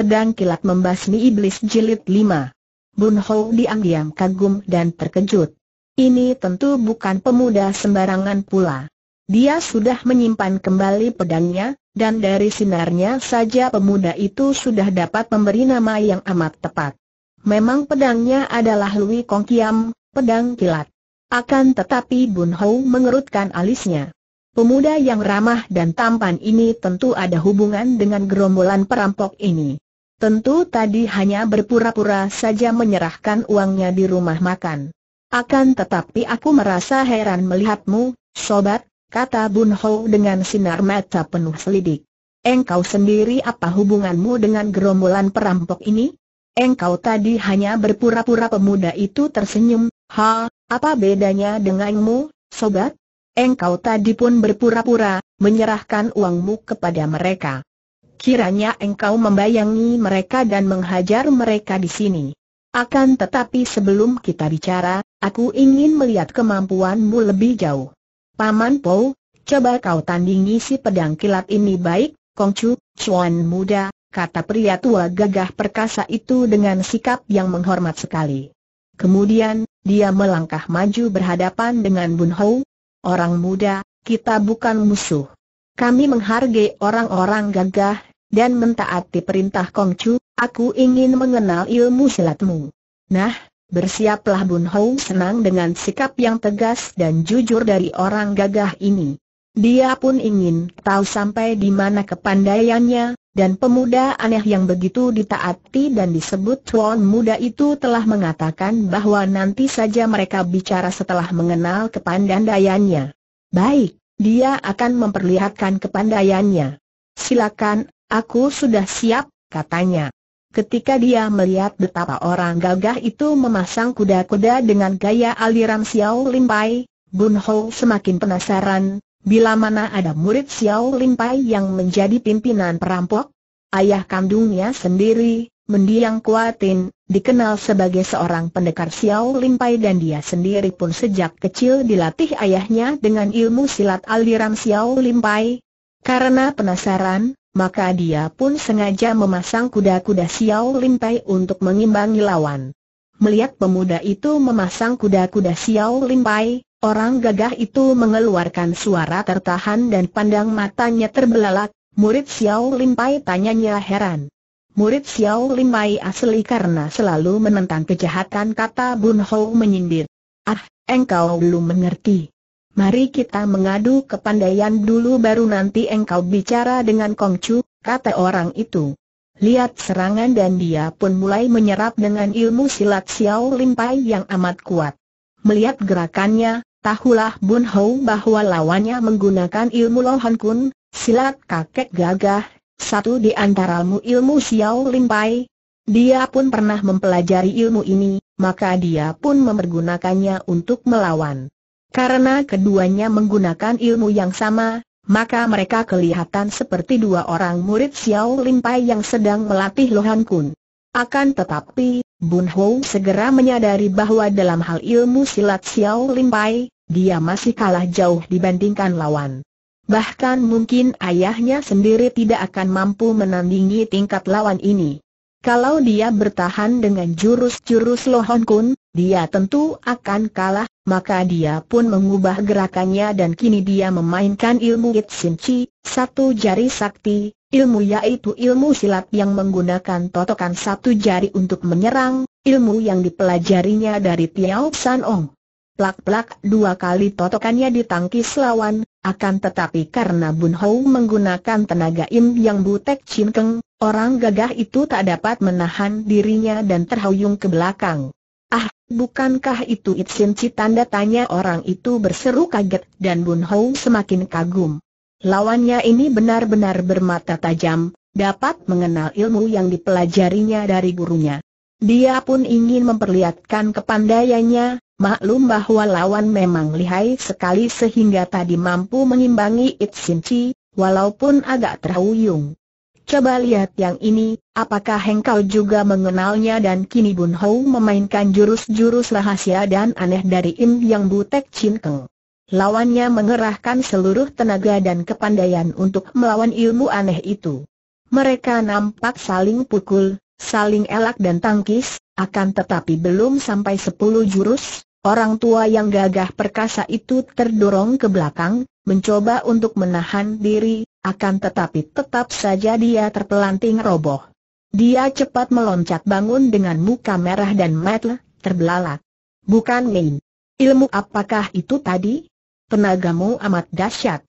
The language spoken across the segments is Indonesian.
Pedang Kilat Membasmi Iblis Jilid lima. Bun Hou diam-diam kagum dan terkejut. Ini tentu bukan pemuda sembarangan pula. Dia sudah menyimpan kembali pedangnya, dan dari sinarnya saja pemuda itu sudah dapat memberi nama yang amat tepat. Memang pedangnya adalah Lui Kong Kiam, pedang kilat. Akan tetapi Bun Hou mengerutkan alisnya. Pemuda yang ramah dan tampan ini tentu ada hubungan dengan gerombolan perampok ini. Tentu tadi hanya berpura-pura saja menyerahkan uangnya di rumah makan. Akan tetapi aku merasa heran melihatmu, sobat, kata Bun Ho dengan sinar mata penuh selidik. Engkau sendiri apa hubunganmu dengan gerombolan perampok ini? Engkau tadi hanya berpura-pura pemuda itu tersenyum, ha, apa bedanya denganmu, sobat? Engkau tadi pun berpura-pura, menyerahkan uangmu kepada mereka. Kiranya engkau membayangi mereka dan menghajar mereka di sini. Akan tetapi sebelum kita bicara, aku ingin melihat kemampuanmu lebih jauh. Paman Po, coba kau tandingi si pedang kilat ini baik, Kongcu, Chuan muda, kata pria tua gagah perkasa itu dengan sikap yang menghormat sekali. Kemudian, dia melangkah maju berhadapan dengan Bun Hou. Orang muda, kita bukan musuh. Kami menghargai orang-orang gagah dan mentaati perintah Kongcu, aku ingin mengenal ilmu silatmu. Nah, bersiaplah Bun Hou senang dengan sikap yang tegas dan jujur dari orang gagah ini. Dia pun ingin tahu sampai di mana kepandaiannya, dan pemuda aneh yang begitu ditaati dan disebut Chuan muda itu telah mengatakan bahwa nanti saja mereka bicara setelah mengenal kepandaiannya. Baik, dia akan memperlihatkan kepandaiannya. Silakan, Aku sudah siap, katanya. Ketika dia melihat betapa orang gagah itu memasang kuda-kuda dengan gaya aliran Xiao Limpai, Bun Ho semakin penasaran, bila mana ada murid Xiao Limpai yang menjadi pimpinan perampok? Ayah kandungnya sendiri, mendiang Kuatin, dikenal sebagai seorang pendekar Xiao Limpai dan dia sendiri pun sejak kecil dilatih ayahnya dengan ilmu silat aliran Xiao Limpai. Karena penasaran, maka dia pun sengaja memasang kuda-kuda Xiao Limpai untuk mengimbangi lawan. Melihat pemuda itu memasang kuda-kuda Xiao Limpai, orang gagah itu mengeluarkan suara tertahan dan pandang matanya terbelalak, murid Xiao Limpai tanyanya heran. Murid Xiao Limpai asli karena selalu menentang kejahatan kata Bun Hou menyindir. Ah, engkau belum mengerti. Mari kita mengadu kepandaian dulu baru nanti engkau bicara dengan Kongcu," kata orang itu. Lihat serangan dan dia pun mulai menyerap dengan ilmu silat Xiao limpai yang amat kuat. Melihat gerakannya, tahulah Bun Hou bahwa lawannya menggunakan ilmu Lohan Kun, silat kakek gagah, satu di antaramu ilmu Xiao limpai. Dia pun pernah mempelajari ilmu ini, maka dia pun mempergunakannya untuk melawan. Karena keduanya menggunakan ilmu yang sama, maka mereka kelihatan seperti dua orang murid Xiao Lim Pai yang sedang melatih Lohan Kun. Akan tetapi, Bun Ho segera menyadari bahwa dalam hal ilmu silat Xiao Lim Pai, dia masih kalah jauh dibandingkan lawan. Bahkan mungkin ayahnya sendiri tidak akan mampu menandingi tingkat lawan ini. Kalau dia bertahan dengan jurus-jurus Lohon Kun, dia tentu akan kalah, maka dia pun mengubah gerakannya dan kini dia memainkan ilmu Sin Chi, satu jari sakti, ilmu yaitu ilmu silat yang menggunakan totokan satu jari untuk menyerang, ilmu yang dipelajarinya dari Tiao San Ong plak-plak dua kali totokannya ditangkis lawan, akan tetapi karena Bun Hou menggunakan tenaga im yang butek cinkeng, orang gagah itu tak dapat menahan dirinya dan terhuyung ke belakang. Ah, bukankah itu Sin Chi tanda tanya orang itu berseru kaget dan Bun Hou semakin kagum. Lawannya ini benar-benar bermata tajam, dapat mengenal ilmu yang dipelajarinya dari gurunya. Dia pun ingin memperlihatkan kepandaiannya, Maklum bahwa lawan memang lihai sekali sehingga tadi mampu mengimbangi sin Chi, walaupun agak terhuyung. Coba lihat yang ini, apakah engkau juga mengenalnya dan kini Bun Hou memainkan jurus-jurus rahasia dan aneh dari Im Yang Butek Chin Keng. Lawannya mengerahkan seluruh tenaga dan kepandaian untuk melawan ilmu aneh itu. Mereka nampak saling pukul, saling elak dan tangkis, akan tetapi belum sampai 10 jurus, Orang tua yang gagah perkasa itu terdorong ke belakang, mencoba untuk menahan diri, akan tetapi tetap saja dia terpelanting roboh. Dia cepat meloncat bangun dengan muka merah dan metel, terbelalak. Bukan main. Ilmu apakah itu tadi? Tenagamu amat dahsyat.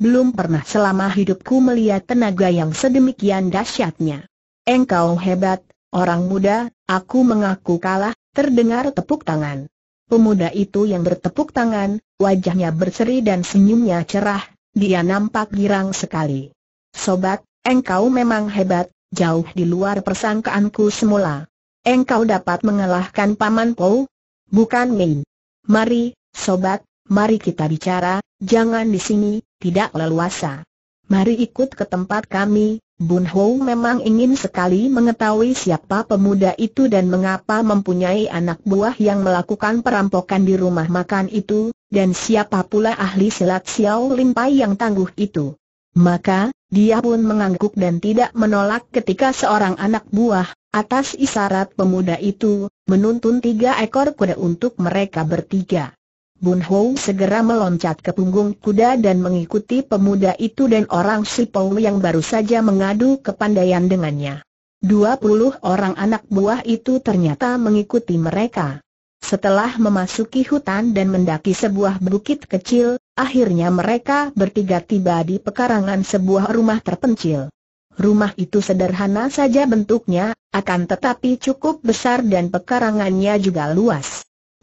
Belum pernah selama hidupku melihat tenaga yang sedemikian dahsyatnya. Engkau hebat, orang muda, aku mengaku kalah, terdengar tepuk tangan. Pemuda itu yang bertepuk tangan, wajahnya berseri dan senyumnya cerah, dia nampak girang sekali. Sobat, engkau memang hebat, jauh di luar persangkaanku semula. Engkau dapat mengalahkan Paman Po? Bukan main. Mari, sobat, mari kita bicara, jangan di sini, tidak leluasa mari ikut ke tempat kami. Bun Ho memang ingin sekali mengetahui siapa pemuda itu dan mengapa mempunyai anak buah yang melakukan perampokan di rumah makan itu, dan siapa pula ahli silat Xiao Lim Pai yang tangguh itu. Maka, dia pun mengangguk dan tidak menolak ketika seorang anak buah, atas isyarat pemuda itu, menuntun tiga ekor kuda untuk mereka bertiga. Bun segera meloncat ke punggung kuda dan mengikuti pemuda itu dan orang Sipou yang baru saja mengadu kepandaian dengannya. Dua puluh orang anak buah itu ternyata mengikuti mereka. Setelah memasuki hutan dan mendaki sebuah bukit kecil, akhirnya mereka bertiga tiba di pekarangan sebuah rumah terpencil. Rumah itu sederhana saja bentuknya, akan tetapi cukup besar dan pekarangannya juga luas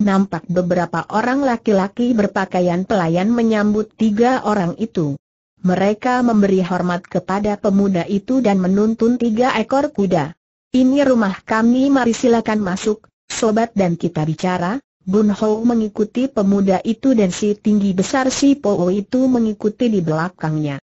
nampak beberapa orang laki-laki berpakaian pelayan menyambut tiga orang itu. Mereka memberi hormat kepada pemuda itu dan menuntun tiga ekor kuda. Ini rumah kami mari silakan masuk, sobat dan kita bicara. Bun Ho mengikuti pemuda itu dan si tinggi besar si Po itu mengikuti di belakangnya.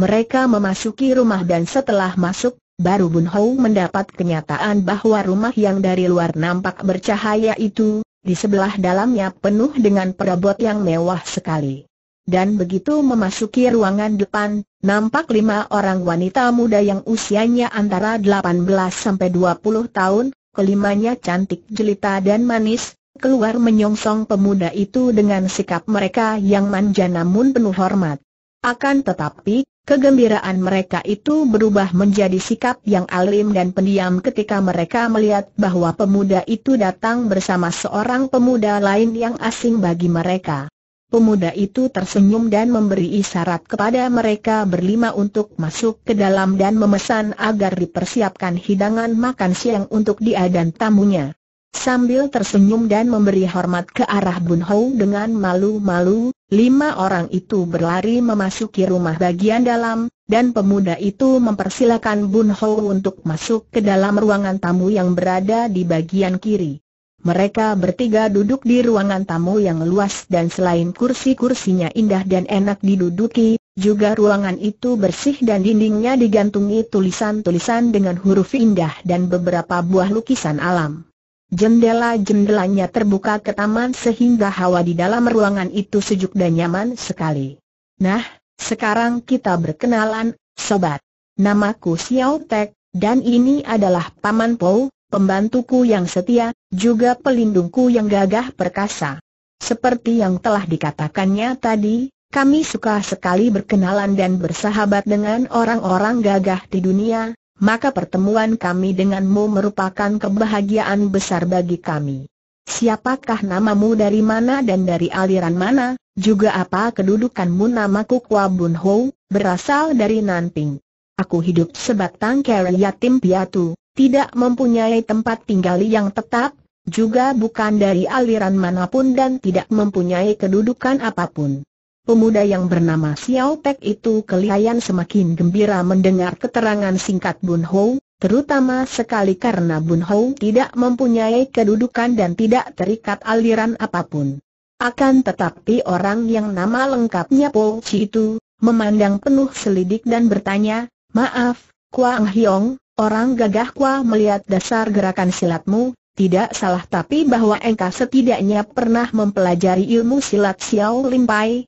Mereka memasuki rumah dan setelah masuk, baru Bun Ho mendapat kenyataan bahwa rumah yang dari luar nampak bercahaya itu, di sebelah dalamnya penuh dengan perabot yang mewah sekali. Dan begitu memasuki ruangan depan, nampak lima orang wanita muda yang usianya antara 18 sampai 20 tahun, kelimanya cantik jelita dan manis, keluar menyongsong pemuda itu dengan sikap mereka yang manja namun penuh hormat. Akan tetapi, Kegembiraan mereka itu berubah menjadi sikap yang alim dan pendiam ketika mereka melihat bahwa pemuda itu datang bersama seorang pemuda lain yang asing bagi mereka. Pemuda itu tersenyum dan memberi isyarat kepada mereka berlima untuk masuk ke dalam dan memesan agar dipersiapkan hidangan makan siang untuk dia dan tamunya. Sambil tersenyum dan memberi hormat ke arah Bun Hou dengan malu-malu, lima orang itu berlari memasuki rumah bagian dalam, dan pemuda itu mempersilakan Bun Hou untuk masuk ke dalam ruangan tamu yang berada di bagian kiri. Mereka bertiga duduk di ruangan tamu yang luas dan selain kursi-kursinya indah dan enak diduduki, juga ruangan itu bersih dan dindingnya digantungi tulisan-tulisan dengan huruf indah dan beberapa buah lukisan alam. Jendela-jendelanya terbuka ke taman sehingga hawa di dalam ruangan itu sejuk dan nyaman sekali. Nah, sekarang kita berkenalan, sobat. Namaku Xiao Tek, dan ini adalah Paman Pou, pembantuku yang setia, juga pelindungku yang gagah perkasa. Seperti yang telah dikatakannya tadi, kami suka sekali berkenalan dan bersahabat dengan orang-orang gagah di dunia, maka pertemuan kami denganmu merupakan kebahagiaan besar bagi kami. Siapakah namamu dari mana dan dari aliran mana, juga apa kedudukanmu namaku Kwa Bun Ho, berasal dari Nanping. Aku hidup sebatang kera yatim piatu, tidak mempunyai tempat tinggal yang tetap, juga bukan dari aliran manapun dan tidak mempunyai kedudukan apapun. Pemuda yang bernama Xiao Pei itu kelihatan semakin gembira mendengar keterangan singkat Bun Hou, terutama sekali karena Bun Hou tidak mempunyai kedudukan dan tidak terikat aliran apapun. Akan tetapi orang yang nama lengkapnya Po Chi itu, memandang penuh selidik dan bertanya, Maaf, Kuang Hiong, orang gagah Kua melihat dasar gerakan silatmu, tidak salah tapi bahwa engkau setidaknya pernah mempelajari ilmu silat Xiao Limpai,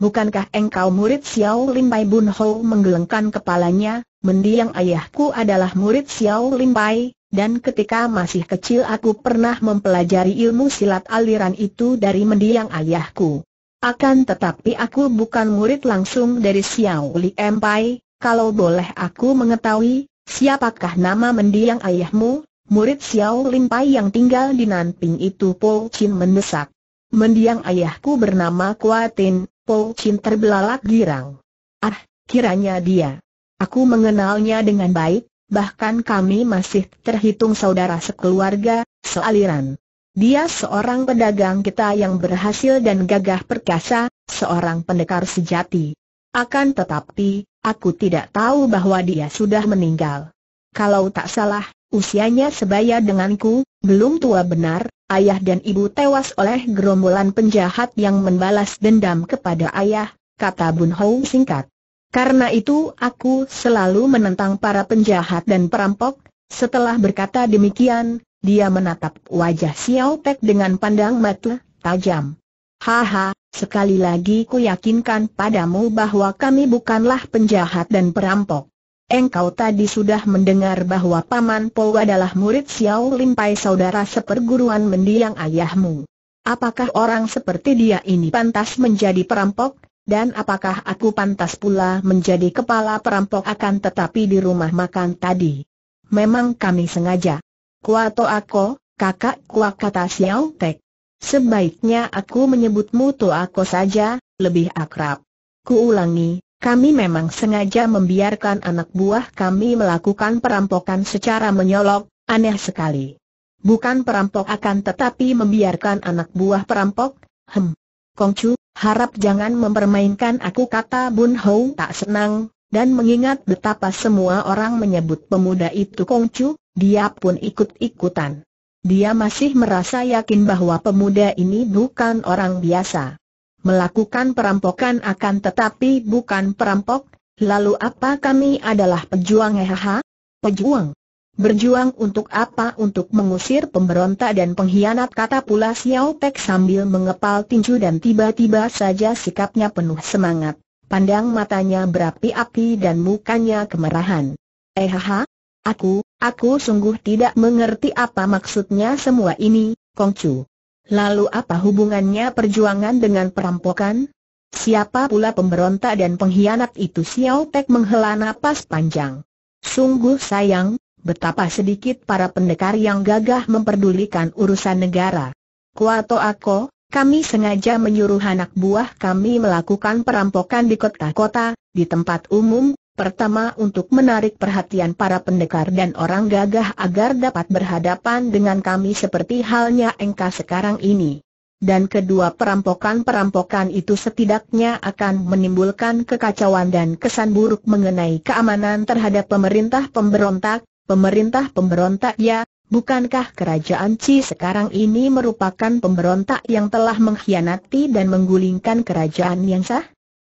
Bukankah engkau murid Xiao Lim Pai Bun Ho menggelengkan kepalanya, mendiang ayahku adalah murid Xiao Lim Pai, dan ketika masih kecil aku pernah mempelajari ilmu silat aliran itu dari mendiang ayahku. Akan tetapi aku bukan murid langsung dari Xiao Li Empai, kalau boleh aku mengetahui, siapakah nama mendiang ayahmu? Murid Xiao Lim Pai yang tinggal di Nanping itu Po Chin mendesak. Mendiang ayahku bernama Kuatin, Po Chin terbelalak girang. Ah, kiranya dia. Aku mengenalnya dengan baik, bahkan kami masih terhitung saudara sekeluarga, sealiran. Dia seorang pedagang kita yang berhasil dan gagah perkasa, seorang pendekar sejati. Akan tetapi, aku tidak tahu bahwa dia sudah meninggal. Kalau tak salah, Usianya sebaya denganku, belum tua benar, ayah dan ibu tewas oleh gerombolan penjahat yang membalas dendam kepada ayah, kata Bun Hou singkat. Karena itu aku selalu menentang para penjahat dan perampok, setelah berkata demikian, dia menatap wajah Xiao Pek dengan pandang mata tajam. Haha, sekali lagi ku yakinkan padamu bahwa kami bukanlah penjahat dan perampok. Engkau tadi sudah mendengar bahwa Paman Po adalah murid Xiao Limpai saudara seperguruan mendiang ayahmu. Apakah orang seperti dia ini pantas menjadi perampok? Dan apakah aku pantas pula menjadi kepala perampok akan tetapi di rumah makan tadi? Memang kami sengaja. Kuato aku, kakak kuak kata Xiao Tek. Sebaiknya aku menyebutmu tuako saja, lebih akrab. Kuulangi. Kami memang sengaja membiarkan anak buah kami melakukan perampokan secara menyolok, aneh sekali. Bukan perampok akan tetapi membiarkan anak buah perampok, hem. Kongcu, harap jangan mempermainkan aku kata Bun Hou tak senang, dan mengingat betapa semua orang menyebut pemuda itu Kongcu, dia pun ikut-ikutan. Dia masih merasa yakin bahwa pemuda ini bukan orang biasa melakukan perampokan akan tetapi bukan perampok, lalu apa kami adalah pejuang hehehe? Pejuang. Berjuang untuk apa? Untuk mengusir pemberontak dan pengkhianat kata pula Xiao Pek sambil mengepal tinju dan tiba-tiba saja sikapnya penuh semangat. Pandang matanya berapi-api dan mukanya kemerahan. eh Ehaha, aku, aku sungguh tidak mengerti apa maksudnya semua ini, Kong Chu. Lalu apa hubungannya perjuangan dengan perampokan? Siapa pula pemberontak dan pengkhianat itu Xiao Tek menghela napas panjang. Sungguh sayang, betapa sedikit para pendekar yang gagah memperdulikan urusan negara. Kuato Ako, kami sengaja menyuruh anak buah kami melakukan perampokan di kota-kota, di tempat umum, Pertama untuk menarik perhatian para pendekar dan orang gagah agar dapat berhadapan dengan kami seperti halnya engkau sekarang ini. Dan kedua perampokan-perampokan itu setidaknya akan menimbulkan kekacauan dan kesan buruk mengenai keamanan terhadap pemerintah pemberontak, pemerintah pemberontak ya, bukankah kerajaan Ci sekarang ini merupakan pemberontak yang telah mengkhianati dan menggulingkan kerajaan yang sah?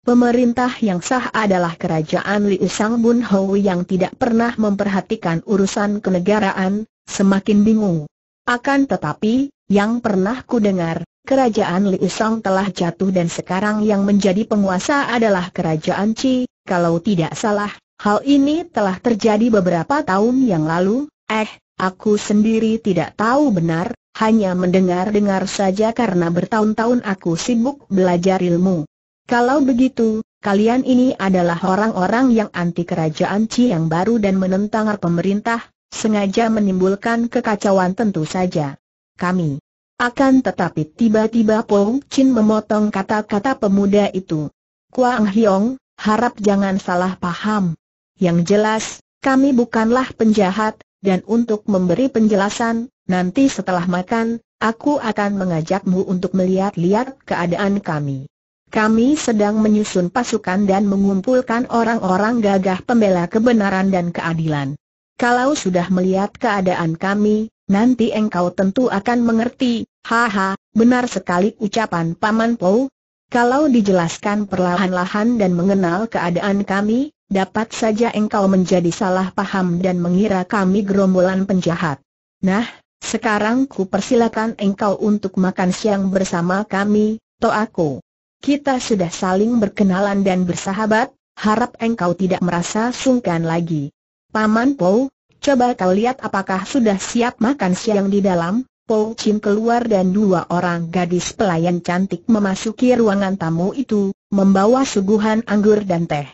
Pemerintah yang sah adalah kerajaan Li Usang Bun Hou yang tidak pernah memperhatikan urusan kenegaraan, semakin bingung. Akan tetapi, yang pernah ku dengar, kerajaan Li Usang telah jatuh dan sekarang yang menjadi penguasa adalah kerajaan Qi, kalau tidak salah, hal ini telah terjadi beberapa tahun yang lalu, eh, aku sendiri tidak tahu benar, hanya mendengar-dengar saja karena bertahun-tahun aku sibuk belajar ilmu. Kalau begitu, kalian ini adalah orang-orang yang anti kerajaan yang baru dan menentang pemerintah, sengaja menimbulkan kekacauan tentu saja. Kami. Akan tetapi tiba-tiba Pong Chin memotong kata-kata pemuda itu. Kuang Hyong, harap jangan salah paham. Yang jelas, kami bukanlah penjahat, dan untuk memberi penjelasan, nanti setelah makan, aku akan mengajakmu untuk melihat-lihat keadaan kami. Kami sedang menyusun pasukan dan mengumpulkan orang-orang gagah pembela kebenaran dan keadilan. Kalau sudah melihat keadaan kami, nanti engkau tentu akan mengerti, haha, benar sekali ucapan Paman Po. Kalau dijelaskan perlahan-lahan dan mengenal keadaan kami, dapat saja engkau menjadi salah paham dan mengira kami gerombolan penjahat. Nah, sekarang ku persilakan engkau untuk makan siang bersama kami, aku kita sudah saling berkenalan dan bersahabat, harap engkau tidak merasa sungkan lagi. Paman Po, coba kau lihat apakah sudah siap makan siang di dalam, Po Chin keluar dan dua orang gadis pelayan cantik memasuki ruangan tamu itu, membawa suguhan anggur dan teh.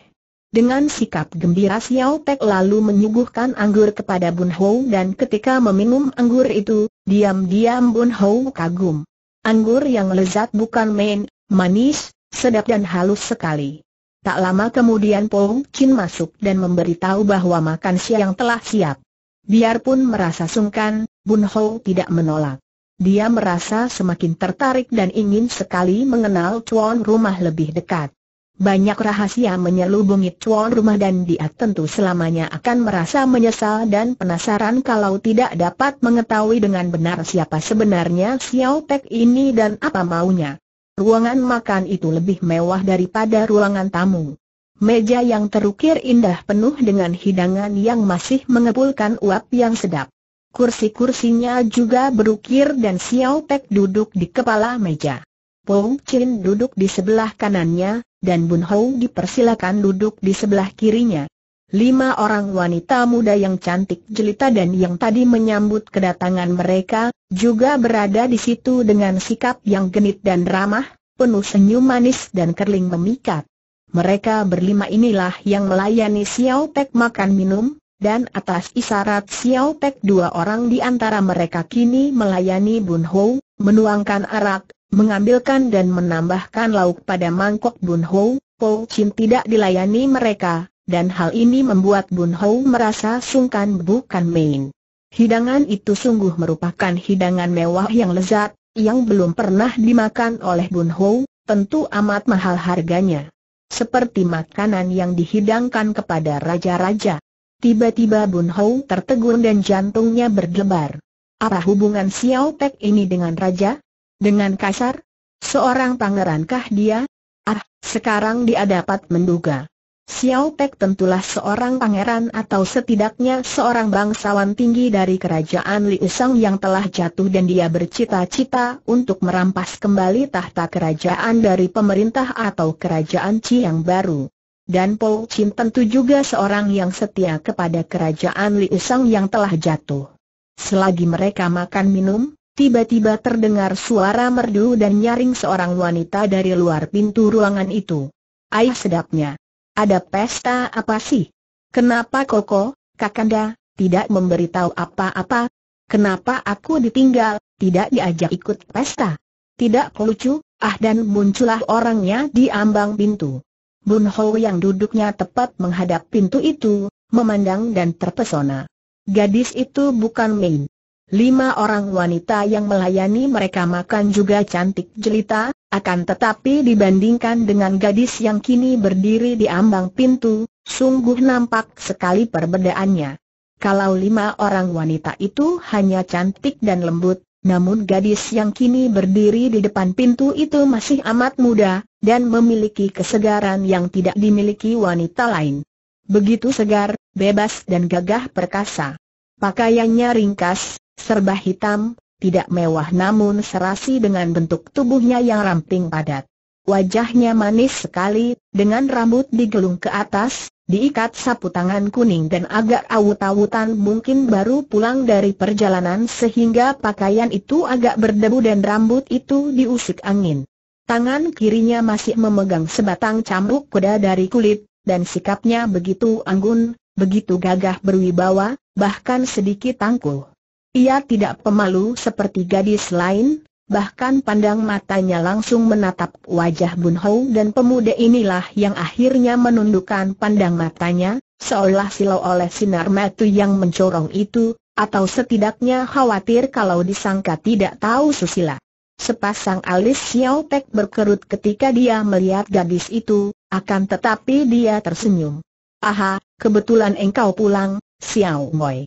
Dengan sikap gembira Xiao Pek lalu menyuguhkan anggur kepada Bun Hou dan ketika meminum anggur itu, diam-diam Bun Hou kagum. Anggur yang lezat bukan main, manis, sedap dan halus sekali. Tak lama kemudian Pong Chin masuk dan memberitahu bahwa makan siang telah siap. Biarpun merasa sungkan, Bun Ho tidak menolak. Dia merasa semakin tertarik dan ingin sekali mengenal tuan rumah lebih dekat. Banyak rahasia menyelubungi tuan rumah dan dia tentu selamanya akan merasa menyesal dan penasaran kalau tidak dapat mengetahui dengan benar siapa sebenarnya Xiao Tek ini dan apa maunya. Ruangan makan itu lebih mewah daripada ruangan tamu. Meja yang terukir indah penuh dengan hidangan yang masih mengepulkan uap yang sedap. Kursi-kursinya juga berukir dan Xiao Pek duduk di kepala meja. Pong Chin duduk di sebelah kanannya, dan Bun Hou dipersilakan duduk di sebelah kirinya. Lima orang wanita muda yang cantik jelita dan yang tadi menyambut kedatangan mereka, juga berada di situ dengan sikap yang genit dan ramah, penuh senyum manis dan kerling memikat. Mereka berlima inilah yang melayani Xiao Pek makan minum, dan atas isyarat Xiao Pek dua orang di antara mereka kini melayani Bun Ho, menuangkan arak, mengambilkan dan menambahkan lauk pada mangkok Bun Ho, Po Chin tidak dilayani mereka, dan hal ini membuat Bun Hou merasa sungkan bukan main. Hidangan itu sungguh merupakan hidangan mewah yang lezat, yang belum pernah dimakan oleh Bun Hou, tentu amat mahal harganya. Seperti makanan yang dihidangkan kepada raja-raja. Tiba-tiba Bun Hou tertegun dan jantungnya berdebar. Apa hubungan Xiao Pek ini dengan raja? Dengan kasar? Seorang pangerankah dia? Ah, sekarang dia dapat menduga. Xiao Pek tentulah seorang pangeran atau setidaknya seorang bangsawan tinggi dari kerajaan Liu Sang yang telah jatuh dan dia bercita-cita untuk merampas kembali tahta kerajaan dari pemerintah atau kerajaan Qi yang baru. Dan Paul Chin tentu juga seorang yang setia kepada kerajaan Liu Sang yang telah jatuh. Selagi mereka makan minum, tiba-tiba terdengar suara merdu dan nyaring seorang wanita dari luar pintu ruangan itu. Ayah sedapnya. Ada pesta apa sih? Kenapa Koko, Kakanda, tidak memberitahu apa-apa? Kenapa aku ditinggal, tidak diajak ikut pesta? Tidak lucu, ah dan muncullah orangnya di ambang pintu. Bun Ho yang duduknya tepat menghadap pintu itu, memandang dan terpesona. Gadis itu bukan main. Lima orang wanita yang melayani mereka makan juga cantik jelita, akan tetapi dibandingkan dengan gadis yang kini berdiri di ambang pintu, sungguh nampak sekali perbedaannya. Kalau lima orang wanita itu hanya cantik dan lembut, namun gadis yang kini berdiri di depan pintu itu masih amat muda, dan memiliki kesegaran yang tidak dimiliki wanita lain. Begitu segar, bebas dan gagah perkasa. Pakaiannya ringkas, Serba hitam, tidak mewah namun serasi dengan bentuk tubuhnya yang ramping padat. Wajahnya manis sekali, dengan rambut digelung ke atas, diikat sapu tangan kuning dan agak awut-awutan mungkin baru pulang dari perjalanan sehingga pakaian itu agak berdebu dan rambut itu diusik angin. Tangan kirinya masih memegang sebatang cambuk kuda dari kulit, dan sikapnya begitu anggun, begitu gagah berwibawa, bahkan sedikit tangguh. Ia tidak pemalu seperti gadis lain, bahkan pandang matanya langsung menatap wajah Bun Hou dan pemuda inilah yang akhirnya menundukkan pandang matanya, seolah silau oleh sinar metu yang mencorong itu, atau setidaknya khawatir kalau disangka tidak tahu susila. Sepasang alis Xiao Tek berkerut ketika dia melihat gadis itu, akan tetapi dia tersenyum. Aha, kebetulan engkau pulang, Xiao Moi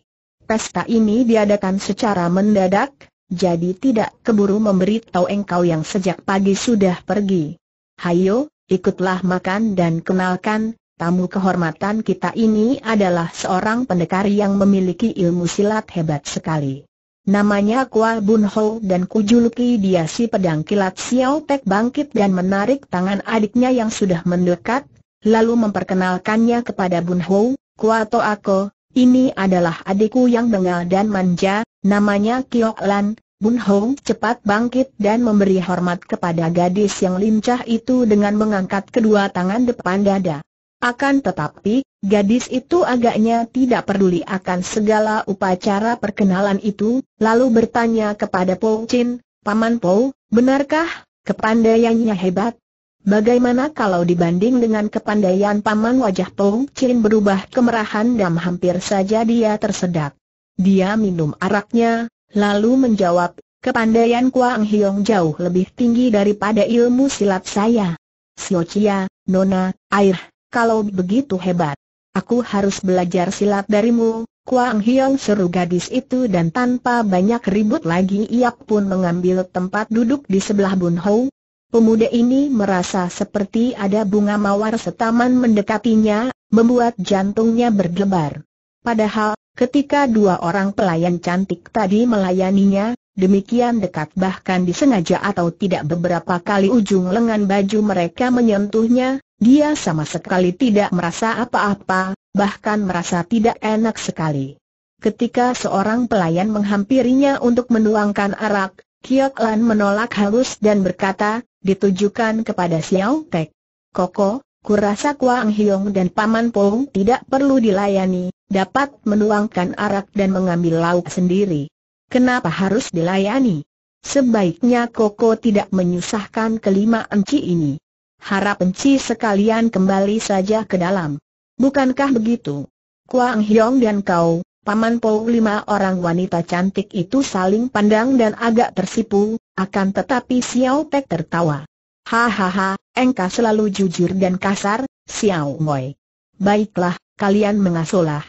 pesta ini diadakan secara mendadak, jadi tidak keburu memberitahu engkau yang sejak pagi sudah pergi. Hayo, ikutlah makan dan kenalkan, tamu kehormatan kita ini adalah seorang pendekar yang memiliki ilmu silat hebat sekali. Namanya Kua Bun Ho dan kujuluki dia si pedang kilat Xiao Pek bangkit dan menarik tangan adiknya yang sudah mendekat, lalu memperkenalkannya kepada Bun Ho, Kua To Ako, ini adalah adikku yang bengal dan manja, namanya Kiok Lan, Bun Hong cepat bangkit dan memberi hormat kepada gadis yang lincah itu dengan mengangkat kedua tangan depan dada. Akan tetapi, gadis itu agaknya tidak peduli akan segala upacara perkenalan itu, lalu bertanya kepada Po Chin, Paman Po, benarkah, kepandaiannya hebat, Bagaimana kalau dibanding dengan kepandaian paman wajah Pong Chin berubah kemerahan dan hampir saja dia tersedak. Dia minum araknya, lalu menjawab, kepandaian Kuang Hiong jauh lebih tinggi daripada ilmu silat saya. Chia, Nona, air, kalau begitu hebat. Aku harus belajar silat darimu, Kuang Hiong seru gadis itu dan tanpa banyak ribut lagi ia pun mengambil tempat duduk di sebelah Bun Hou, Pemuda ini merasa seperti ada bunga mawar setaman mendekatinya, membuat jantungnya berdebar. Padahal, ketika dua orang pelayan cantik tadi melayaninya, demikian dekat bahkan disengaja atau tidak beberapa kali ujung lengan baju mereka menyentuhnya, dia sama sekali tidak merasa apa-apa, bahkan merasa tidak enak sekali. Ketika seorang pelayan menghampirinya untuk menuangkan arak, Kiok Lan menolak halus dan berkata, ditujukan kepada Xiao Tek. Koko, kurasa Kuang Hiong dan Paman Pong tidak perlu dilayani, dapat menuangkan arak dan mengambil lauk sendiri. Kenapa harus dilayani? Sebaiknya Koko tidak menyusahkan kelima enci ini. Harap enci sekalian kembali saja ke dalam. Bukankah begitu? Kuang Hiong dan kau, Paman Pong lima orang wanita cantik itu saling pandang dan agak tersipu, akan tetapi Xiao Pek tertawa. Hahaha, engkau selalu jujur dan kasar, Xiao Moi. Baiklah, kalian mengasuhlah.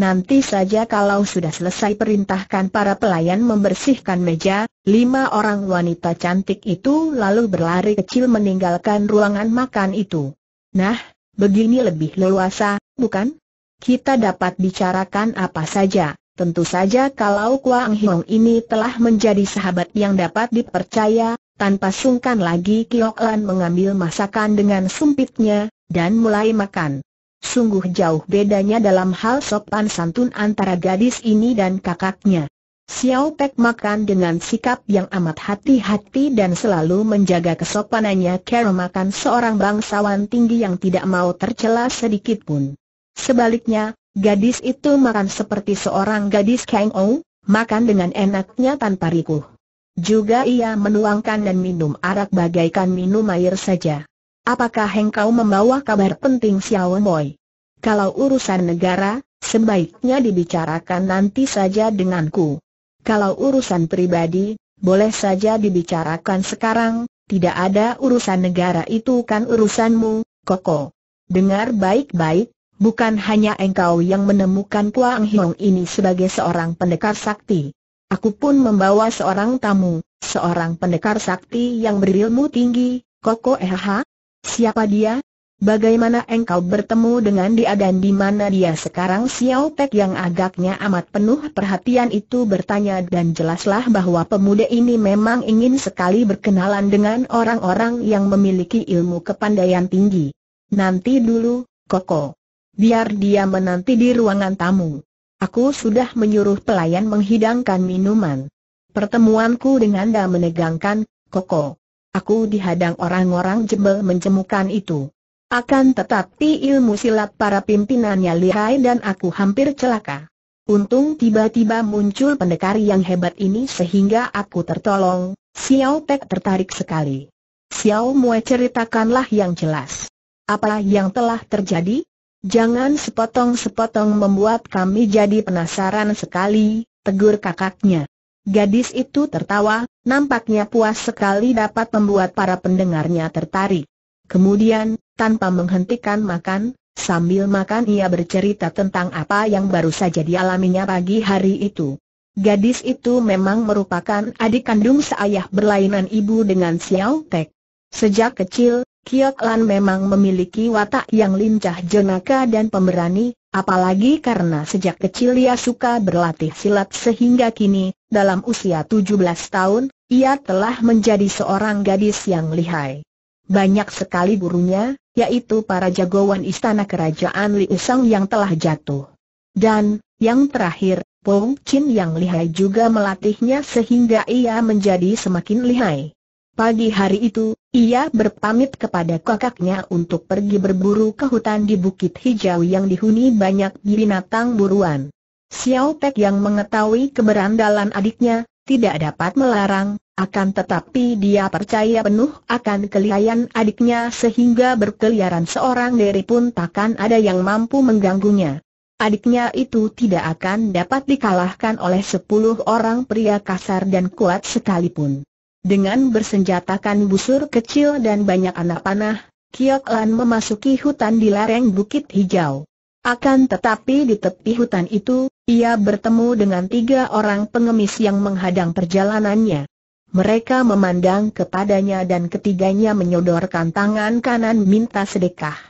Nanti saja kalau sudah selesai perintahkan para pelayan membersihkan meja, lima orang wanita cantik itu lalu berlari kecil meninggalkan ruangan makan itu. Nah, begini lebih leluasa, bukan? Kita dapat bicarakan apa saja. Tentu saja kalau Kuang Hiong ini telah menjadi sahabat yang dapat dipercaya, tanpa sungkan lagi Kiok Lan mengambil masakan dengan sumpitnya, dan mulai makan. Sungguh jauh bedanya dalam hal sopan santun antara gadis ini dan kakaknya. Xiao Pek makan dengan sikap yang amat hati-hati dan selalu menjaga kesopanannya Kero makan seorang bangsawan tinggi yang tidak mau tercela sedikitpun. Sebaliknya, Gadis itu makan seperti seorang gadis Kang Ou, makan dengan enaknya tanpa rikuh. Juga ia menuangkan dan minum arak bagaikan minum air saja. Apakah engkau membawa kabar penting Xiao Moi? Kalau urusan negara, sebaiknya dibicarakan nanti saja denganku. Kalau urusan pribadi, boleh saja dibicarakan sekarang, tidak ada urusan negara itu kan urusanmu, Koko. Dengar baik-baik, Bukan hanya engkau yang menemukan Kuang Hiong ini sebagai seorang pendekar sakti. Aku pun membawa seorang tamu, seorang pendekar sakti yang berilmu tinggi, Koko Eha. Siapa dia? Bagaimana engkau bertemu dengan dia dan di mana dia sekarang Xiao Pek yang agaknya amat penuh perhatian itu bertanya dan jelaslah bahwa pemuda ini memang ingin sekali berkenalan dengan orang-orang yang memiliki ilmu kepandaian tinggi. Nanti dulu, Koko biar dia menanti di ruangan tamu. Aku sudah menyuruh pelayan menghidangkan minuman. Pertemuanku dengan dia menegangkan, Koko. Aku dihadang orang-orang jebel mencemukan itu. Akan tetapi ilmu silat para pimpinannya lihai dan aku hampir celaka. Untung tiba-tiba muncul pendekar yang hebat ini sehingga aku tertolong, Xiao Pek tertarik sekali. Xiao Mue ceritakanlah yang jelas. Apa yang telah terjadi? Jangan sepotong-sepotong membuat kami jadi penasaran sekali, tegur kakaknya. Gadis itu tertawa, nampaknya puas sekali dapat membuat para pendengarnya tertarik. Kemudian, tanpa menghentikan makan, sambil makan ia bercerita tentang apa yang baru saja dialaminya pagi hari itu. Gadis itu memang merupakan adik kandung seayah berlainan ibu dengan Xiao Tek. Sejak kecil, Kiok Lan memang memiliki watak yang lincah jenaka dan pemberani, apalagi karena sejak kecil ia suka berlatih silat sehingga kini, dalam usia 17 tahun, ia telah menjadi seorang gadis yang lihai. Banyak sekali gurunya, yaitu para jagoan istana kerajaan Li Usang yang telah jatuh. Dan, yang terakhir, Pong Chin yang lihai juga melatihnya sehingga ia menjadi semakin lihai. Pagi hari itu, ia berpamit kepada kakaknya untuk pergi berburu ke hutan di Bukit Hijau yang dihuni banyak binatang buruan. Xiao Pek yang mengetahui keberandalan adiknya, tidak dapat melarang, akan tetapi dia percaya penuh akan kelihayan adiknya sehingga berkeliaran seorang diri pun takkan ada yang mampu mengganggunya. Adiknya itu tidak akan dapat dikalahkan oleh sepuluh orang pria kasar dan kuat sekalipun. Dengan bersenjatakan busur kecil dan banyak anak panah, Kiok Lan memasuki hutan di lereng Bukit Hijau. Akan tetapi di tepi hutan itu, ia bertemu dengan tiga orang pengemis yang menghadang perjalanannya. Mereka memandang kepadanya dan ketiganya menyodorkan tangan kanan minta sedekah.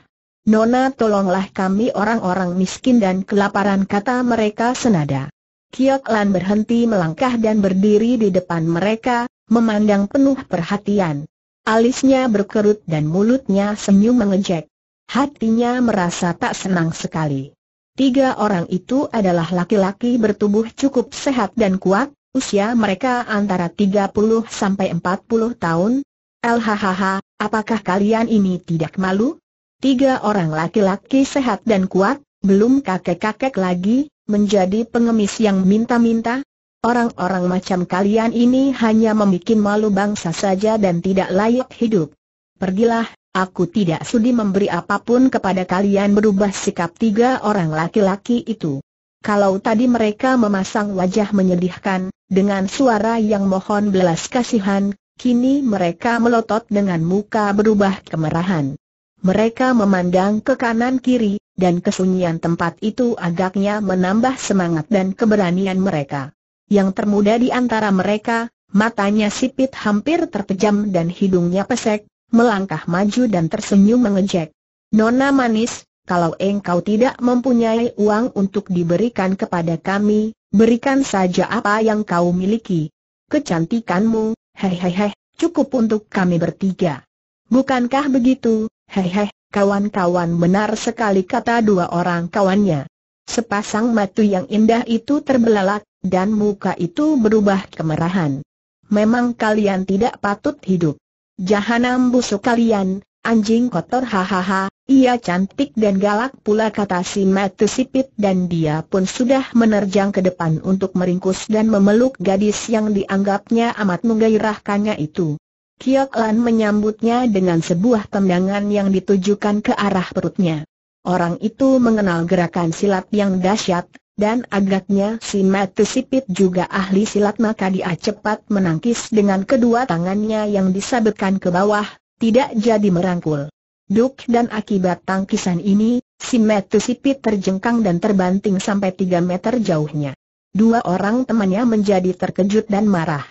Nona tolonglah kami orang-orang miskin dan kelaparan kata mereka senada. Kiok Lan berhenti melangkah dan berdiri di depan mereka, memandang penuh perhatian. Alisnya berkerut dan mulutnya senyum mengejek. Hatinya merasa tak senang sekali. Tiga orang itu adalah laki-laki bertubuh cukup sehat dan kuat, usia mereka antara 30 sampai 40 tahun. LHHH, apakah kalian ini tidak malu? Tiga orang laki-laki sehat dan kuat, belum kakek-kakek lagi, menjadi pengemis yang minta-minta? Orang-orang macam kalian ini hanya membuat malu bangsa saja dan tidak layak hidup. Pergilah, aku tidak sudi memberi apapun kepada kalian berubah sikap tiga orang laki-laki itu. Kalau tadi mereka memasang wajah menyedihkan, dengan suara yang mohon belas kasihan, kini mereka melotot dengan muka berubah kemerahan. Mereka memandang ke kanan kiri, dan kesunyian tempat itu agaknya menambah semangat dan keberanian mereka yang termuda di antara mereka, matanya sipit hampir terpejam dan hidungnya pesek, melangkah maju dan tersenyum mengejek. Nona manis, kalau engkau tidak mempunyai uang untuk diberikan kepada kami, berikan saja apa yang kau miliki. Kecantikanmu, hehehe, cukup untuk kami bertiga. Bukankah begitu, hehehe, kawan-kawan benar sekali kata dua orang kawannya. Sepasang matu yang indah itu terbelalak, dan muka itu berubah kemerahan. Memang kalian tidak patut hidup. Jahanam busuk kalian, anjing kotor hahaha, ia cantik dan galak pula kata si Matu Sipit dan dia pun sudah menerjang ke depan untuk meringkus dan memeluk gadis yang dianggapnya amat menggairahkannya itu. Kiok Lan menyambutnya dengan sebuah tendangan yang ditujukan ke arah perutnya. Orang itu mengenal gerakan silat yang dahsyat, dan agaknya si Matu Sipit juga ahli silat maka dia cepat menangkis dengan kedua tangannya yang disabetkan ke bawah, tidak jadi merangkul. Duk dan akibat tangkisan ini, si Matu Sipit terjengkang dan terbanting sampai 3 meter jauhnya. Dua orang temannya menjadi terkejut dan marah.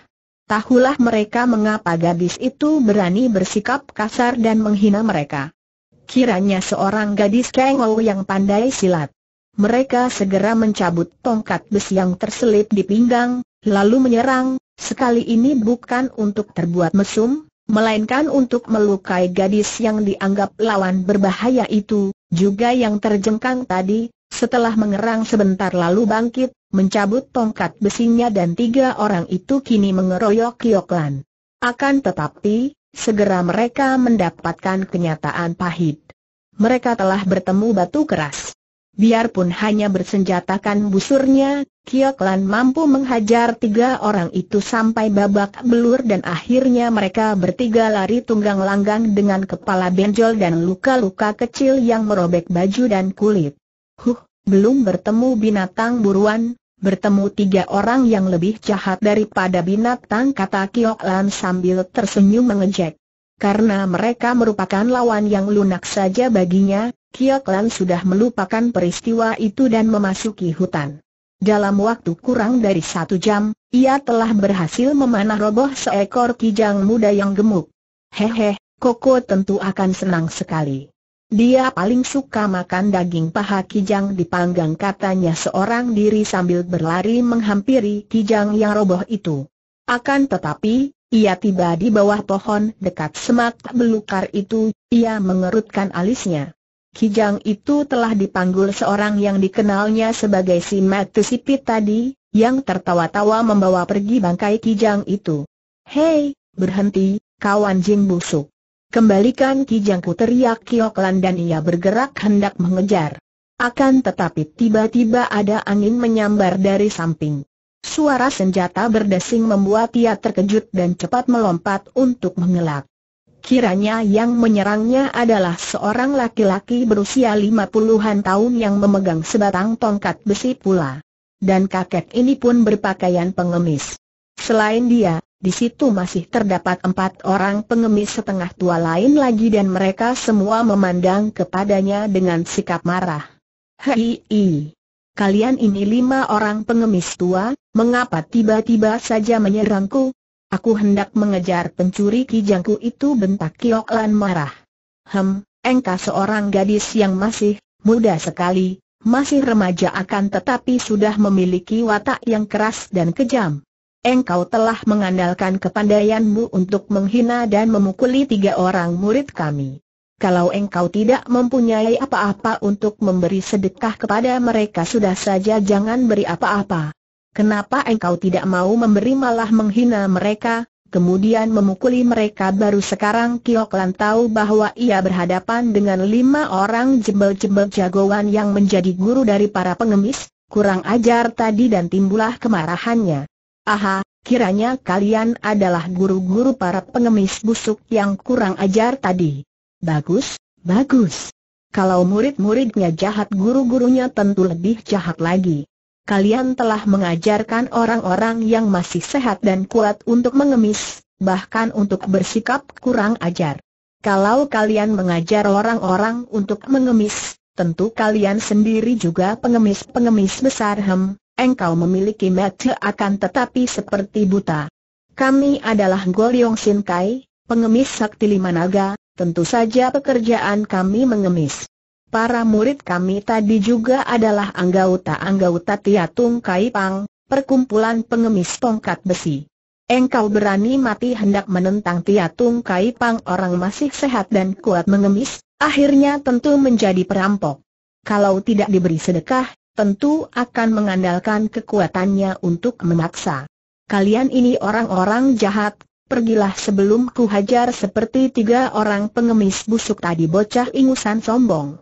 Tahulah mereka mengapa gadis itu berani bersikap kasar dan menghina mereka. Kiranya seorang gadis kengol yang pandai silat mereka segera mencabut tongkat besi yang terselip di pinggang, lalu menyerang, sekali ini bukan untuk terbuat mesum, melainkan untuk melukai gadis yang dianggap lawan berbahaya itu, juga yang terjengkang tadi, setelah mengerang sebentar lalu bangkit, mencabut tongkat besinya dan tiga orang itu kini mengeroyok Kioklan. Akan tetapi, segera mereka mendapatkan kenyataan pahit. Mereka telah bertemu batu keras. Biarpun hanya bersenjatakan busurnya, Kiok Lan mampu menghajar tiga orang itu sampai babak belur dan akhirnya mereka bertiga lari tunggang langgang dengan kepala benjol dan luka-luka kecil yang merobek baju dan kulit. Huh, belum bertemu binatang buruan, bertemu tiga orang yang lebih jahat daripada binatang kata Kiok Lan sambil tersenyum mengejek. Karena mereka merupakan lawan yang lunak saja baginya, Kiok Lan sudah melupakan peristiwa itu dan memasuki hutan. Dalam waktu kurang dari satu jam, ia telah berhasil memanah roboh seekor kijang muda yang gemuk. Hehe, Koko tentu akan senang sekali. Dia paling suka makan daging paha kijang dipanggang katanya seorang diri sambil berlari menghampiri kijang yang roboh itu. Akan tetapi, ia tiba di bawah pohon dekat semak belukar itu, ia mengerutkan alisnya. Kijang itu telah dipanggul seorang yang dikenalnya sebagai si Matu Sipit tadi, yang tertawa-tawa membawa pergi bangkai kijang itu. Hei, berhenti, kawan jing busuk. Kembalikan kijangku teriak Kioklan dan ia bergerak hendak mengejar. Akan tetapi tiba-tiba ada angin menyambar dari samping. Suara senjata berdesing membuat ia terkejut dan cepat melompat untuk mengelak. Kiranya yang menyerangnya adalah seorang laki-laki berusia lima puluhan tahun yang memegang sebatang tongkat besi pula. Dan kakek ini pun berpakaian pengemis. Selain dia, di situ masih terdapat empat orang pengemis setengah tua lain lagi dan mereka semua memandang kepadanya dengan sikap marah. Hei, kalian ini lima orang pengemis tua, mengapa tiba-tiba saja menyerangku? Aku hendak mengejar pencuri kijangku itu bentak Kiok Lan marah. Hem, engkau seorang gadis yang masih muda sekali, masih remaja akan tetapi sudah memiliki watak yang keras dan kejam. Engkau telah mengandalkan kepandaianmu untuk menghina dan memukuli tiga orang murid kami. Kalau engkau tidak mempunyai apa-apa untuk memberi sedekah kepada mereka sudah saja jangan beri apa-apa. Kenapa engkau tidak mau memberi malah menghina mereka, kemudian memukuli mereka baru sekarang Kioklan tahu bahwa ia berhadapan dengan lima orang jebel-jebel jagoan yang menjadi guru dari para pengemis, kurang ajar tadi dan timbulah kemarahannya. Aha, kiranya kalian adalah guru-guru para pengemis busuk yang kurang ajar tadi. Bagus, bagus. Kalau murid-muridnya jahat guru-gurunya tentu lebih jahat lagi kalian telah mengajarkan orang-orang yang masih sehat dan kuat untuk mengemis, bahkan untuk bersikap kurang ajar. Kalau kalian mengajar orang-orang untuk mengemis, tentu kalian sendiri juga pengemis-pengemis besar hem, engkau memiliki mata akan tetapi seperti buta. Kami adalah Goryong Sinkai, pengemis sakti lima naga, tentu saja pekerjaan kami mengemis. Para murid kami tadi juga adalah anggota-anggota Tiatung Kai Pang, perkumpulan pengemis tongkat besi. Engkau berani mati hendak menentang Tiatung Kai Pang? orang masih sehat dan kuat mengemis, akhirnya tentu menjadi perampok. Kalau tidak diberi sedekah, tentu akan mengandalkan kekuatannya untuk memaksa. Kalian ini orang-orang jahat, pergilah sebelum ku hajar seperti tiga orang pengemis busuk tadi bocah ingusan sombong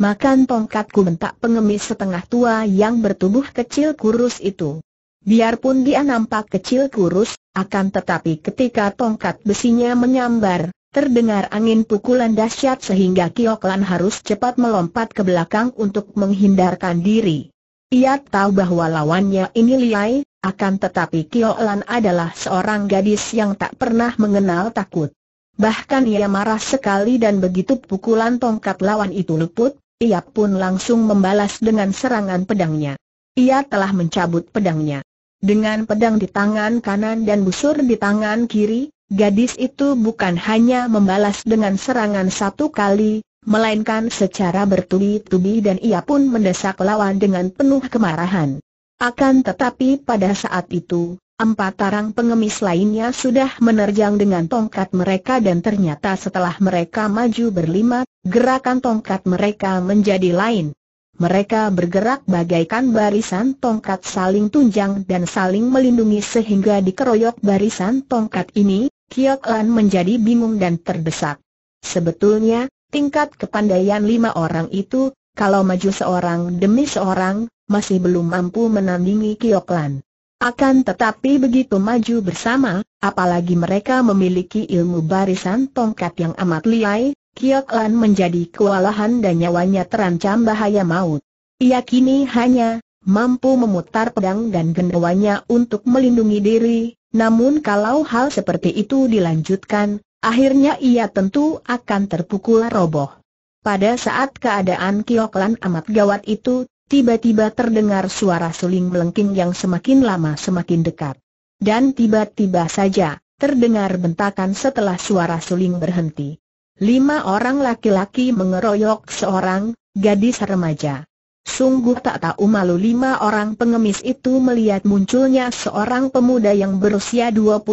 makan tongkatku mentak pengemis setengah tua yang bertubuh kecil kurus itu. Biarpun dia nampak kecil kurus, akan tetapi ketika tongkat besinya menyambar, terdengar angin pukulan dahsyat sehingga Kioklan harus cepat melompat ke belakang untuk menghindarkan diri. Ia tahu bahwa lawannya ini Liai, akan tetapi Kioklan adalah seorang gadis yang tak pernah mengenal takut. Bahkan ia marah sekali dan begitu pukulan tongkat lawan itu luput, ia pun langsung membalas dengan serangan pedangnya. Ia telah mencabut pedangnya. Dengan pedang di tangan kanan dan busur di tangan kiri, gadis itu bukan hanya membalas dengan serangan satu kali, melainkan secara bertubi-tubi dan ia pun mendesak lawan dengan penuh kemarahan. Akan tetapi pada saat itu, Empat orang pengemis lainnya sudah menerjang dengan tongkat mereka dan ternyata setelah mereka maju berlima, gerakan tongkat mereka menjadi lain. Mereka bergerak bagaikan barisan tongkat saling tunjang dan saling melindungi sehingga dikeroyok barisan tongkat ini, Kiok Lan menjadi bingung dan terdesak. Sebetulnya, tingkat kepandaian lima orang itu, kalau maju seorang demi seorang, masih belum mampu menandingi Kiok Lan. Akan tetapi begitu maju bersama, apalagi mereka memiliki ilmu barisan tongkat yang amat liai, Kiok Lan menjadi kewalahan dan nyawanya terancam bahaya maut. Ia kini hanya mampu memutar pedang dan gendawanya untuk melindungi diri, namun kalau hal seperti itu dilanjutkan, akhirnya ia tentu akan terpukul roboh. Pada saat keadaan Lan amat gawat itu, tiba-tiba terdengar suara suling melengking yang semakin lama semakin dekat. Dan tiba-tiba saja, terdengar bentakan setelah suara suling berhenti. Lima orang laki-laki mengeroyok seorang gadis remaja. Sungguh tak tahu malu lima orang pengemis itu melihat munculnya seorang pemuda yang berusia 25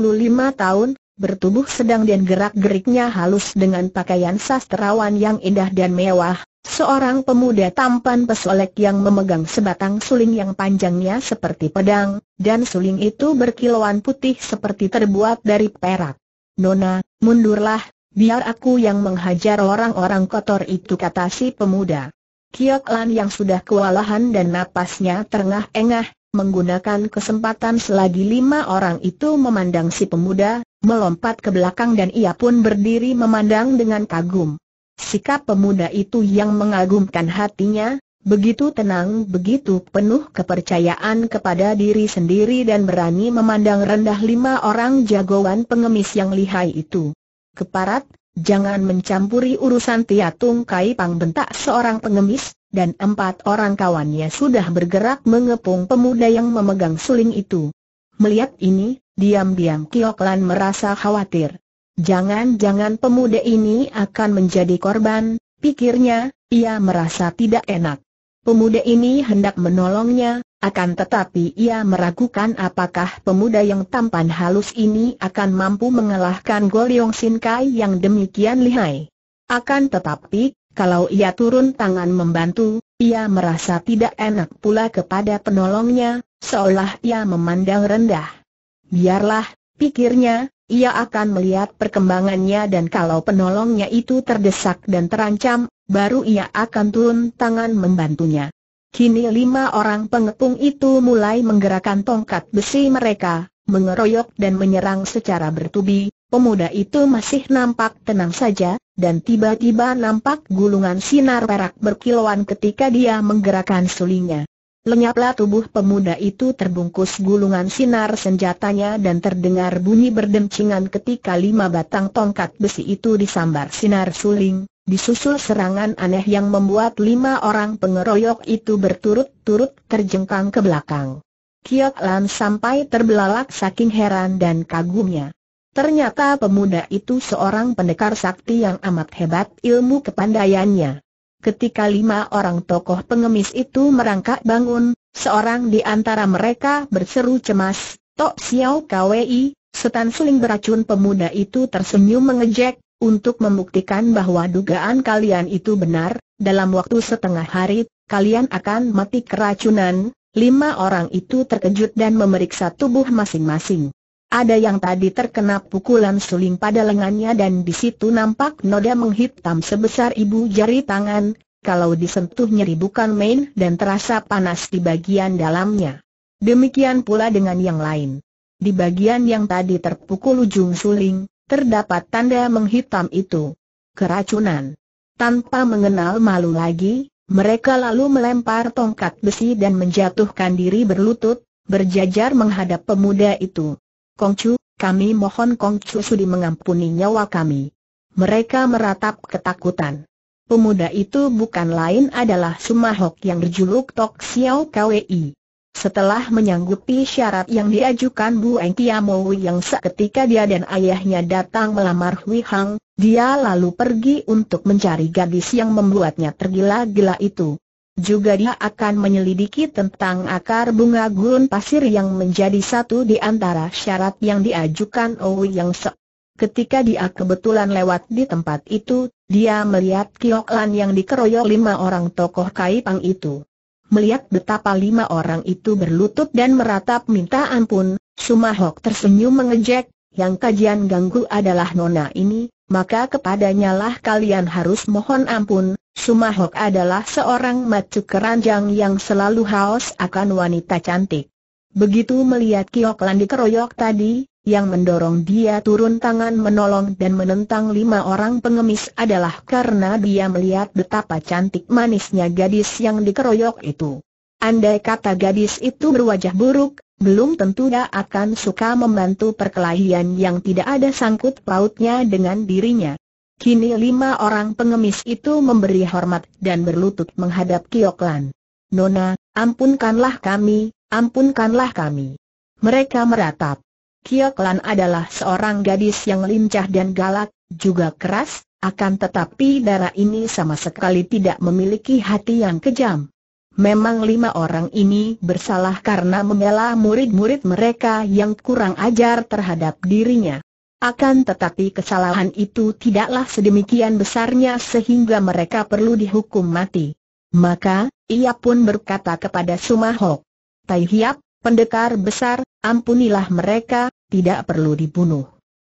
tahun, bertubuh sedang dan gerak-geriknya halus dengan pakaian sastrawan yang indah dan mewah, Seorang pemuda tampan pesolek yang memegang sebatang suling yang panjangnya seperti pedang, dan suling itu berkilauan putih seperti terbuat dari perak. Nona, mundurlah, biar aku yang menghajar orang-orang kotor itu kata si pemuda. Kiok Lan yang sudah kewalahan dan napasnya terengah-engah, menggunakan kesempatan selagi lima orang itu memandang si pemuda, melompat ke belakang dan ia pun berdiri memandang dengan kagum. Sikap pemuda itu yang mengagumkan hatinya, begitu tenang, begitu penuh kepercayaan kepada diri sendiri dan berani memandang rendah lima orang jagoan pengemis yang lihai itu. Keparat, jangan mencampuri urusan Tiatung Kai Pang bentak seorang pengemis, dan empat orang kawannya sudah bergerak mengepung pemuda yang memegang suling itu. Melihat ini, diam-diam Kioklan merasa khawatir. Jangan-jangan pemuda ini akan menjadi korban, pikirnya, ia merasa tidak enak. Pemuda ini hendak menolongnya, akan tetapi ia meragukan apakah pemuda yang tampan halus ini akan mampu mengalahkan Goliong Sinkai yang demikian lihai. Akan tetapi, kalau ia turun tangan membantu, ia merasa tidak enak pula kepada penolongnya, seolah ia memandang rendah. Biarlah, pikirnya, ia akan melihat perkembangannya dan kalau penolongnya itu terdesak dan terancam, baru ia akan turun tangan membantunya. Kini lima orang pengepung itu mulai menggerakkan tongkat besi mereka, mengeroyok dan menyerang secara bertubi, pemuda itu masih nampak tenang saja, dan tiba-tiba nampak gulungan sinar perak berkilauan ketika dia menggerakkan sulingnya. Lenyaplah tubuh pemuda itu terbungkus gulungan sinar senjatanya dan terdengar bunyi berdemcingan ketika lima batang tongkat besi itu disambar sinar suling, disusul serangan aneh yang membuat lima orang pengeroyok itu berturut-turut terjengkang ke belakang. Kiok Lan sampai terbelalak saking heran dan kagumnya. Ternyata pemuda itu seorang pendekar sakti yang amat hebat ilmu kepandaiannya. Ketika lima orang tokoh pengemis itu merangkak bangun, seorang di antara mereka berseru cemas, Tok Xiao Kwei, setan suling beracun pemuda itu tersenyum mengejek, untuk membuktikan bahwa dugaan kalian itu benar, dalam waktu setengah hari, kalian akan mati keracunan, lima orang itu terkejut dan memeriksa tubuh masing-masing. Ada yang tadi terkena pukulan suling pada lengannya dan di situ nampak noda menghitam sebesar ibu jari tangan, kalau disentuh nyeri bukan main dan terasa panas di bagian dalamnya. Demikian pula dengan yang lain. Di bagian yang tadi terpukul ujung suling, terdapat tanda menghitam itu. Keracunan. Tanpa mengenal malu lagi, mereka lalu melempar tongkat besi dan menjatuhkan diri berlutut, berjajar menghadap pemuda itu. Kongcu, kami mohon Kongcu sudi mengampuni nyawa kami. Mereka meratap ketakutan. Pemuda itu bukan lain adalah Sumahok yang berjuluk Tok Xiao Kwei. Setelah menyanggupi syarat yang diajukan Bu Eng Tiamowi yang seketika dia dan ayahnya datang melamar Hui Hang, dia lalu pergi untuk mencari gadis yang membuatnya tergila-gila itu. Juga dia akan menyelidiki tentang akar bunga gurun pasir yang menjadi satu di antara syarat yang diajukan Owi Yang Sek. Ketika dia kebetulan lewat di tempat itu, dia melihat Kiok Lan yang dikeroyok lima orang tokoh Kai Pang itu. Melihat betapa lima orang itu berlutut dan meratap minta ampun, Sumahok tersenyum mengejek, yang kajian ganggu adalah nona ini, maka kepadanya lah kalian harus mohon ampun, Sumahok adalah seorang macu keranjang yang selalu haus akan wanita cantik. Begitu melihat Kiok Lan dikeroyok tadi, yang mendorong dia turun tangan menolong dan menentang lima orang pengemis adalah karena dia melihat betapa cantik manisnya gadis yang dikeroyok itu. Andai kata gadis itu berwajah buruk, belum tentu dia akan suka membantu perkelahian yang tidak ada sangkut pautnya dengan dirinya. Kini lima orang pengemis itu memberi hormat dan berlutut menghadap Kioklan. Nona, ampunkanlah kami, ampunkanlah kami. Mereka meratap. Kioklan adalah seorang gadis yang lincah dan galak, juga keras, akan tetapi darah ini sama sekali tidak memiliki hati yang kejam. Memang lima orang ini bersalah karena membela murid-murid mereka yang kurang ajar terhadap dirinya. Akan tetapi kesalahan itu tidaklah sedemikian besarnya sehingga mereka perlu dihukum mati. Maka, ia pun berkata kepada Sumahok, Tai Hiap, pendekar besar, ampunilah mereka, tidak perlu dibunuh.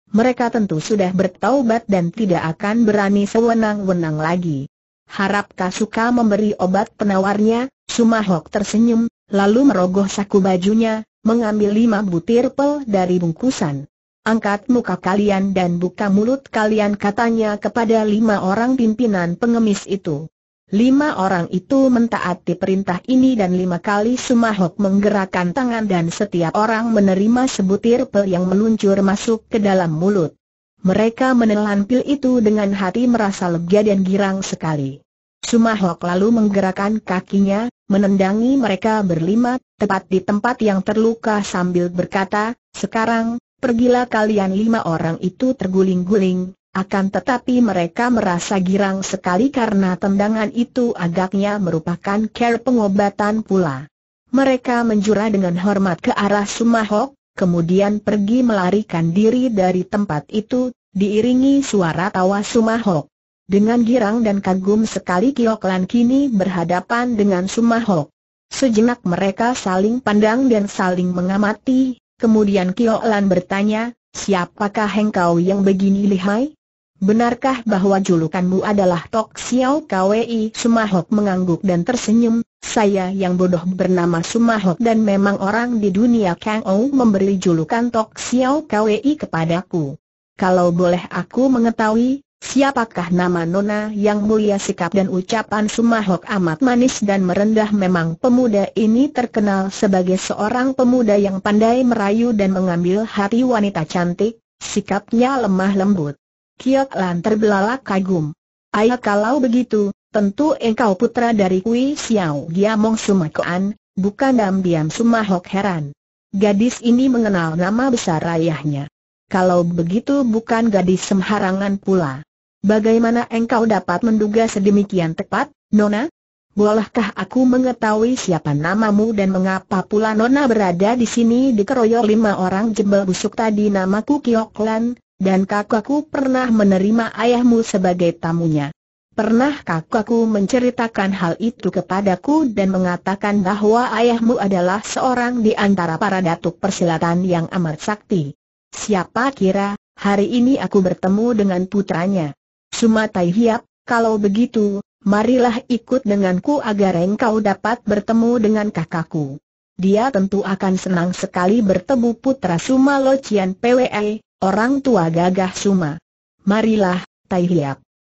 Mereka tentu sudah bertaubat dan tidak akan berani sewenang-wenang lagi. Harap Kasuka memberi obat penawarnya, Sumahok tersenyum, lalu merogoh saku bajunya, mengambil lima butir pel dari bungkusan. Angkat muka kalian dan buka mulut kalian katanya kepada lima orang pimpinan pengemis itu. Lima orang itu mentaati perintah ini dan lima kali Sumahok menggerakkan tangan dan setiap orang menerima sebutir pil yang meluncur masuk ke dalam mulut. Mereka menelan pil itu dengan hati merasa lega dan girang sekali. Sumahok lalu menggerakkan kakinya, menendangi mereka berlima, tepat di tempat yang terluka sambil berkata, sekarang, pergilah kalian lima orang itu terguling-guling, akan tetapi mereka merasa girang sekali karena tendangan itu agaknya merupakan care pengobatan pula. Mereka menjura dengan hormat ke arah Sumahok, kemudian pergi melarikan diri dari tempat itu, diiringi suara tawa Sumahok. Dengan girang dan kagum sekali Kioklan kini berhadapan dengan Sumahok. Sejenak mereka saling pandang dan saling mengamati, Kemudian Kio Lan bertanya, siapakah engkau yang begini lihai? Benarkah bahwa julukanmu adalah Tok Xiao Kwei? Sumahok mengangguk dan tersenyum, saya yang bodoh bernama Sumahok dan memang orang di dunia Kang Ou memberi julukan Tok Xiao Kwei kepadaku. Kalau boleh aku mengetahui, Siapakah nama Nona yang mulia sikap dan ucapan Sumahok amat manis dan merendah memang pemuda ini terkenal sebagai seorang pemuda yang pandai merayu dan mengambil hati wanita cantik, sikapnya lemah lembut. Kiok Lan terbelalak kagum. Ayah kalau begitu, tentu engkau putra dari Kui Xiao Giamong Sumakoan, bukan Dambiam Sumahok heran. Gadis ini mengenal nama besar ayahnya. Kalau begitu bukan gadis sembarangan pula. Bagaimana engkau dapat menduga sedemikian tepat, Nona? Bolehkah aku mengetahui siapa namamu dan mengapa pula Nona berada di sini dikeroyok lima orang jebel busuk tadi namaku Kioklan, dan kakakku pernah menerima ayahmu sebagai tamunya. Pernah kakakku menceritakan hal itu kepadaku dan mengatakan bahwa ayahmu adalah seorang di antara para datuk persilatan yang amat sakti. Siapa kira, hari ini aku bertemu dengan putranya. Sumatai Hiap, kalau begitu, marilah ikut denganku agar engkau dapat bertemu dengan kakakku. Dia tentu akan senang sekali bertemu putra Suma Locian PWE, orang tua gagah Suma. Marilah, Tai Hiap.